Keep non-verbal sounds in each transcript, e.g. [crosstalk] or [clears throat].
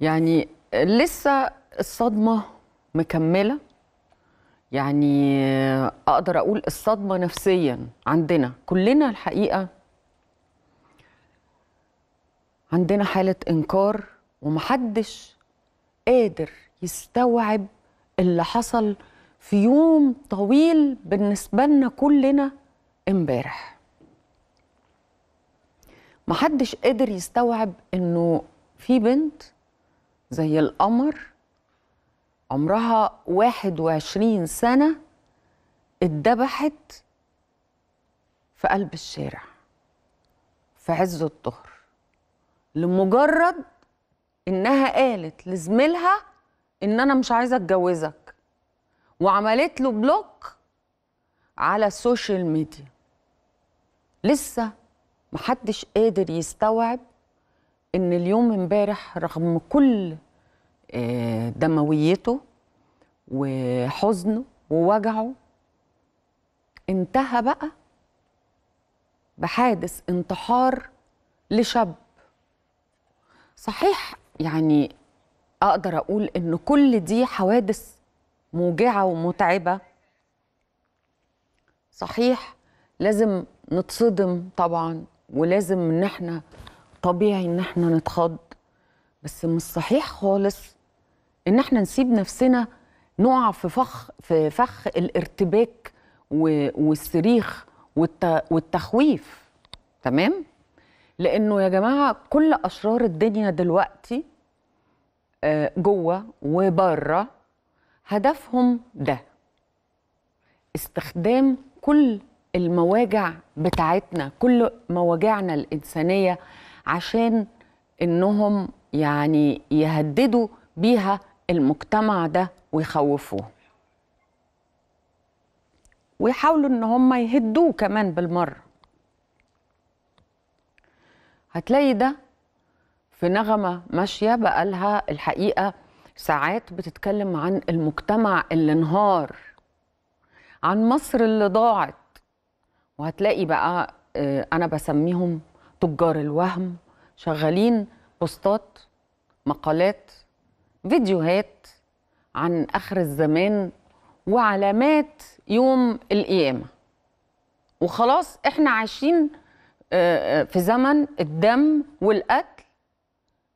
يعني لسه الصدمه مكمله يعني اقدر اقول الصدمه نفسيا عندنا كلنا الحقيقه عندنا حاله انكار ومحدش قادر يستوعب اللي حصل في يوم طويل بالنسبه لنا كلنا امبارح محدش قادر يستوعب انه في بنت زي القمر عمرها 21 سنة اتدبحت في قلب الشارع في عز الظهر لمجرد انها قالت لزميلها ان انا مش عايزه اتجوزك وعملت له بلوك على السوشيال ميديا لسه محدش قادر يستوعب ان اليوم امبارح رغم كل آه، دمويته وحزنه ووجعه انتهى بقى بحادث انتحار لشاب صحيح يعني اقدر اقول ان كل دي حوادث موجعه ومتعبه صحيح لازم نتصدم طبعا ولازم ان احنا طبيعي ان احنا نتخض بس مش صحيح خالص ان احنا نسيب نفسنا نقع في فخ في فخ الارتباك والصريخ والتخويف تمام لانه يا جماعه كل اشرار الدنيا دلوقتي آه، جوه وبره هدفهم ده استخدام كل المواجع بتاعتنا كل مواجعنا الانسانيه عشان انهم يعني يهددوا بيها المجتمع ده ويخوفوه ويحاولوا ان هم يهدوه كمان بالمره هتلاقي ده في نغمه ماشيه بقالها الحقيقه ساعات بتتكلم عن المجتمع اللي انهار عن مصر اللي ضاعت وهتلاقي بقى آه، انا بسميهم تجار الوهم شغالين بوستات مقالات فيديوهات عن اخر الزمان وعلامات يوم القيامه وخلاص احنا عايشين آه، آه، في زمن الدم والقتل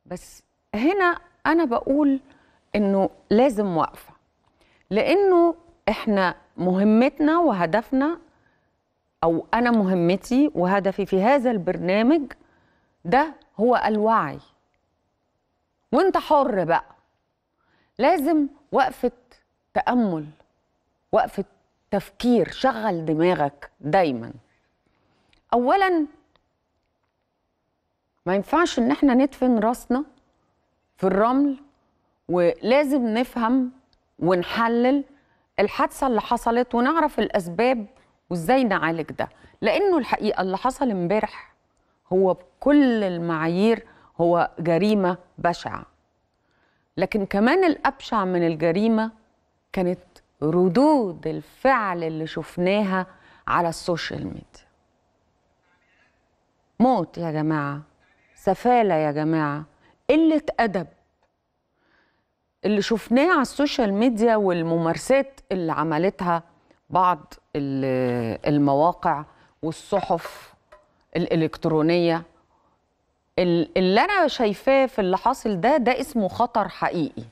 بس هنا انا بقول انه لازم وقفه لانه احنا مهمتنا وهدفنا او انا مهمتي وهدفي في هذا البرنامج ده هو الوعي وانت حر بقى لازم وقفه تامل وقفه تفكير شغل دماغك دايما اولا ما ينفعش ان احنا ندفن راسنا في الرمل ولازم نفهم ونحلل الحادثه اللي حصلت ونعرف الاسباب وازاي نعالج ده لانه الحقيقه اللي حصل امبارح هو بكل المعايير هو جريمه بشعه لكن كمان الابشع من الجريمه كانت ردود الفعل اللي شفناها على السوشيال ميديا موت يا جماعه سفاله يا جماعه قله ادب اللي شفناه على السوشيال ميديا والممارسات اللي عملتها بعض المواقع والصحف الإلكترونية اللي أنا شايفاه في اللي حاصل ده ده اسمه خطر حقيقي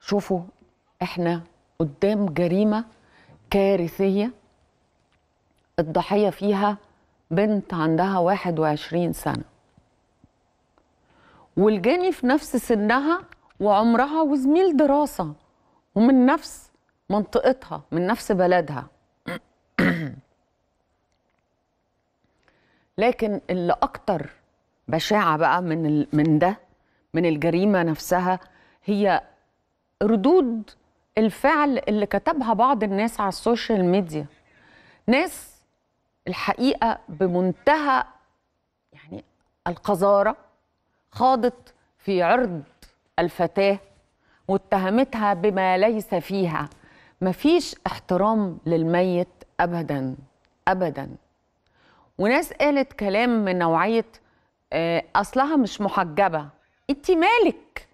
شوفوا احنا قدام جريمة كارثية الضحية فيها بنت عندها 21 سنة والجاني في نفس سنها وعمرها وزميل دراسة ومن نفس منطقتها من نفس بلدها لكن اللي اكتر بشاعه بقى من من ده من الجريمه نفسها هي ردود الفعل اللي كتبها بعض الناس على السوشيال ميديا ناس الحقيقه بمنتهى يعني القذاره خاضت في عرض الفتاه واتهمتها بما ليس فيها مفيش احترام للميت ابدا ابدا وناس قالت كلام من نوعيه آه، اصلها مش محجبه انت مالك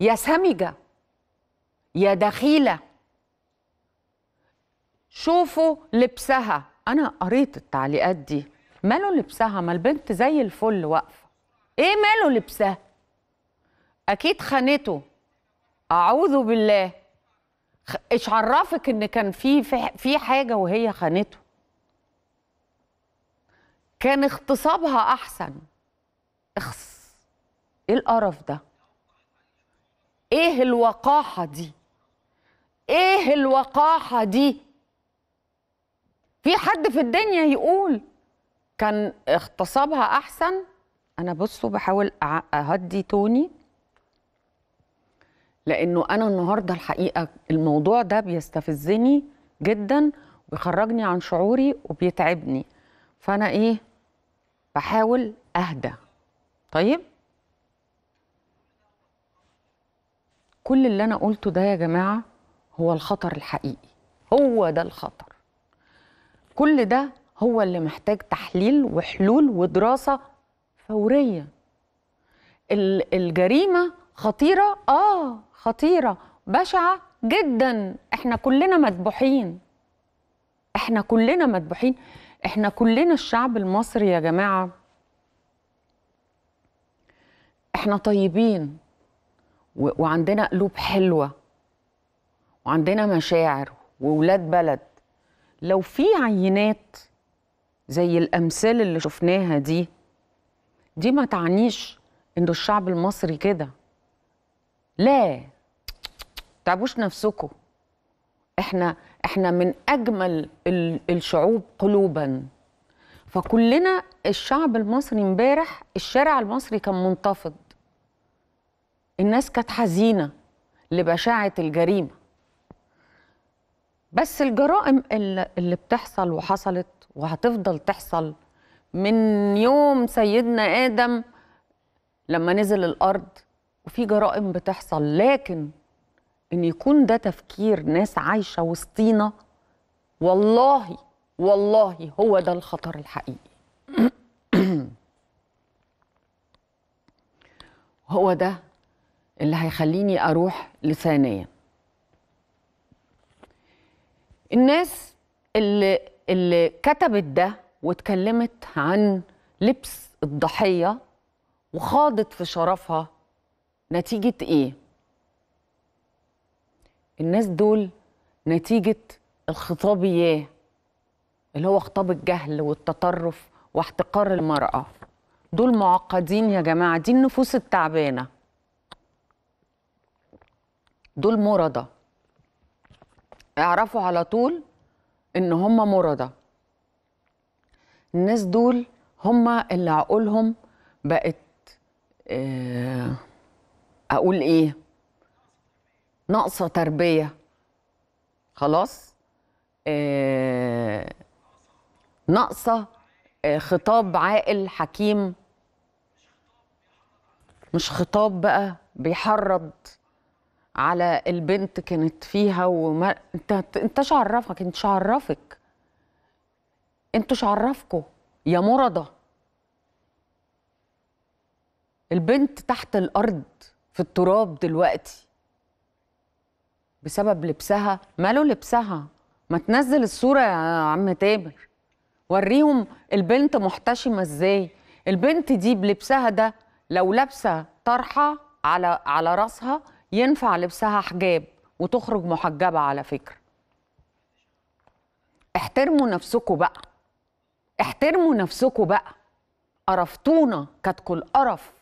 يا سمجه يا دخيله شوفوا لبسها انا قريت التعليقات دي ماله لبسها ما البنت زي الفل واقفه ايه ماله لبسها اكيد خانته اعوذ بالله ايش عرفك ان كان في في حاجه وهي خانته كان اغتصابها احسن اخس ايه القرف ده ايه الوقاحه دي ايه الوقاحه دي في حد في الدنيا يقول كان اغتصابها احسن انا بصوا بحاول اهدي توني لانه انا النهارده الحقيقه الموضوع ده بيستفزني جدا ويخرجني عن شعوري وبيتعبني فانا ايه بحاول اهدى طيب كل اللي انا قلته ده يا جماعه هو الخطر الحقيقي هو ده الخطر كل ده هو اللي محتاج تحليل وحلول ودراسه فوريه الجريمه خطيره اه خطيره بشعه جدا احنا كلنا مذبوحين احنا كلنا مذبوحين احنا كلنا الشعب المصري يا جماعه احنا طيبين وعندنا قلوب حلوه وعندنا مشاعر وولاد بلد لو في عينات زي الامثال اللي شفناها دي دي ما تعنيش إنه الشعب المصري كده لا تعبوش نفسكم احنا احنا من اجمل الشعوب قلوبا فكلنا الشعب المصري امبارح الشارع المصري كان منتفض الناس كانت حزينه لبشاعه الجريمه بس الجرائم اللي بتحصل وحصلت وهتفضل تحصل من يوم سيدنا ادم لما نزل الارض وفي جرائم بتحصل لكن ان يكون ده تفكير ناس عايشه وسطينا والله والله هو ده الخطر الحقيقي [clears throat] هو ده اللي هيخليني اروح لثانيا الناس اللي اللي كتبت ده واتكلمت عن لبس الضحيه وخاضت في شرفها نتيجة إيه؟ الناس دول نتيجة الخطاب إياه اللي هو خطاب الجهل والتطرف واحتقار المرأة دول معقدين يا جماعة دي النفوس التعبانة دول مرضى اعرفوا على طول إن هم مرضى الناس دول هم اللي عقولهم بقت آه اقول ايه ناقصه تربيه خلاص آه ناقصه آه خطاب عاقل حكيم مش خطاب بقى بيحرض على البنت كانت فيها وما انت انت عرفك انت عرفك انتوا عرفكوا يا مرضى البنت تحت الارض في التراب دلوقتي بسبب لبسها ماله لبسها ما تنزل الصورة يا عم تامر وريهم البنت محتشمة ازاي البنت دي بلبسها ده لو لابسة طرحة على على راسها ينفع لبسها حجاب وتخرج محجبة على فكرة احترموا نفسكم بقى احترموا نفسكم بقى قرفتونا كتكوا القرف